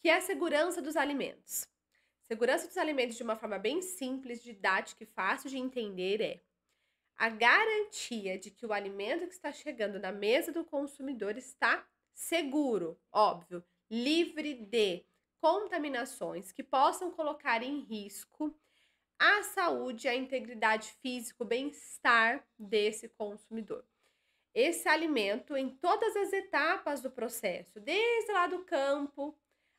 que é a segurança dos alimentos. Segurança dos alimentos, de uma forma bem simples, didática e fácil de entender, é a garantia de que o alimento que está chegando na mesa do consumidor está seguro, óbvio, livre de contaminações que possam colocar em risco a saúde, a integridade física, o bem-estar desse consumidor. Esse alimento, em todas as etapas do processo, desde lá do campo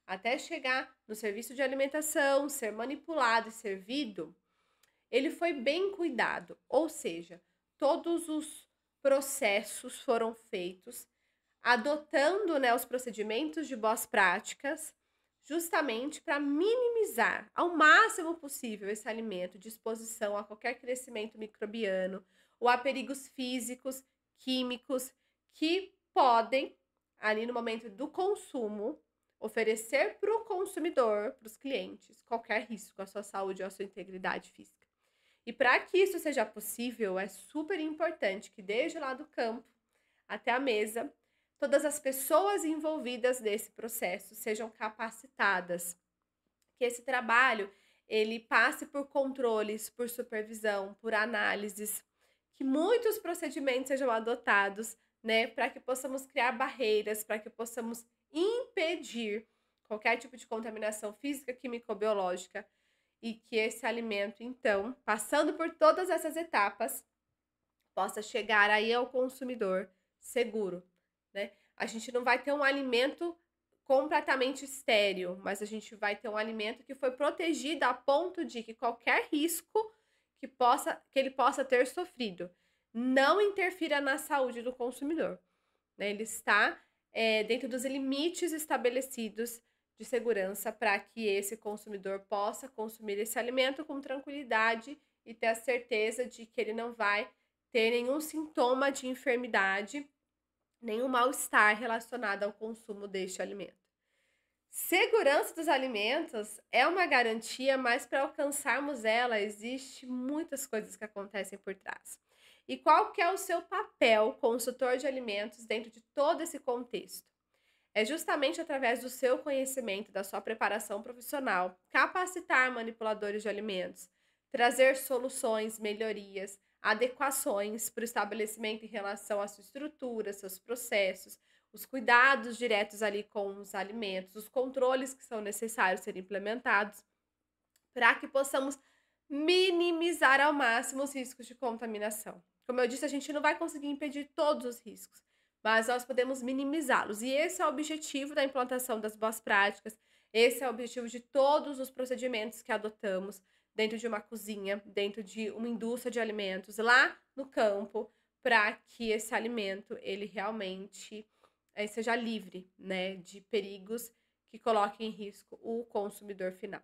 até chegar no serviço de alimentação, ser manipulado e servido, ele foi bem cuidado, ou seja, todos os processos foram feitos adotando né, os procedimentos de boas práticas justamente para minimizar ao máximo possível esse alimento de exposição a qualquer crescimento microbiano ou a perigos físicos, químicos que podem, ali no momento do consumo, oferecer para o consumidor, para os clientes, qualquer risco à sua saúde ou à sua integridade física. E para que isso seja possível, é super importante que desde lá do campo até a mesa, todas as pessoas envolvidas nesse processo sejam capacitadas, que esse trabalho ele passe por controles, por supervisão, por análises, que muitos procedimentos sejam adotados né, para que possamos criar barreiras, para que possamos impedir qualquer tipo de contaminação física, químico-biológica e que esse alimento, então, passando por todas essas etapas, possa chegar aí ao consumidor seguro, né? A gente não vai ter um alimento completamente estéril, mas a gente vai ter um alimento que foi protegido a ponto de que qualquer risco que possa que ele possa ter sofrido, não interfira na saúde do consumidor. Né? Ele está é, dentro dos limites estabelecidos de segurança para que esse consumidor possa consumir esse alimento com tranquilidade e ter a certeza de que ele não vai ter nenhum sintoma de enfermidade, nenhum mal-estar relacionado ao consumo deste alimento. Segurança dos alimentos é uma garantia, mas para alcançarmos ela existe muitas coisas que acontecem por trás. E qual que é o seu papel, consultor de alimentos, dentro de todo esse contexto? É justamente através do seu conhecimento, da sua preparação profissional, capacitar manipuladores de alimentos, trazer soluções, melhorias, adequações para o estabelecimento em relação à sua estrutura, seus processos, os cuidados diretos ali com os alimentos, os controles que são necessários serem implementados para que possamos minimizar ao máximo os riscos de contaminação. Como eu disse, a gente não vai conseguir impedir todos os riscos, mas nós podemos minimizá-los. E esse é o objetivo da implantação das boas práticas, esse é o objetivo de todos os procedimentos que adotamos dentro de uma cozinha, dentro de uma indústria de alimentos, lá no campo, para que esse alimento ele realmente é, seja livre né, de perigos que coloquem em risco o consumidor final.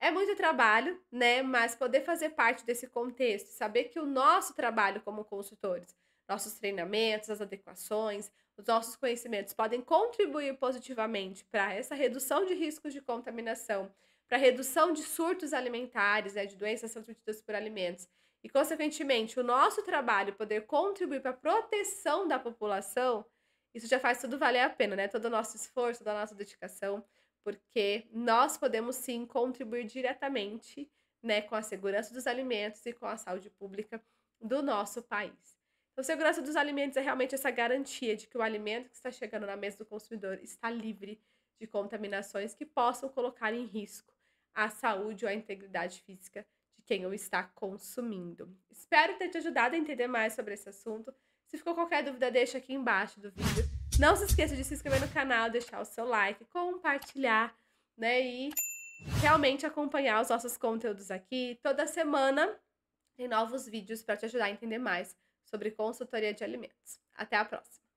É muito trabalho, né? Mas poder fazer parte desse contexto, saber que o nosso trabalho como consultores, nossos treinamentos, as adequações, os nossos conhecimentos podem contribuir positivamente para essa redução de riscos de contaminação, para redução de surtos alimentares, né, de doenças transmitidas por alimentos, e consequentemente o nosso trabalho poder contribuir para a proteção da população, isso já faz tudo valer a pena, né? Todo o nosso esforço, toda a nossa dedicação, porque nós podemos sim contribuir diretamente, né, com a segurança dos alimentos e com a saúde pública do nosso país. Então, segurança dos alimentos é realmente essa garantia de que o alimento que está chegando na mesa do consumidor está livre de contaminações que possam colocar em risco a saúde ou a integridade física de quem o está consumindo. Espero ter te ajudado a entender mais sobre esse assunto. Se ficou qualquer dúvida, deixa aqui embaixo do vídeo. Não se esqueça de se inscrever no canal, deixar o seu like, compartilhar, né? E realmente acompanhar os nossos conteúdos aqui. Toda semana tem novos vídeos para te ajudar a entender mais sobre consultoria de alimentos. Até a próxima!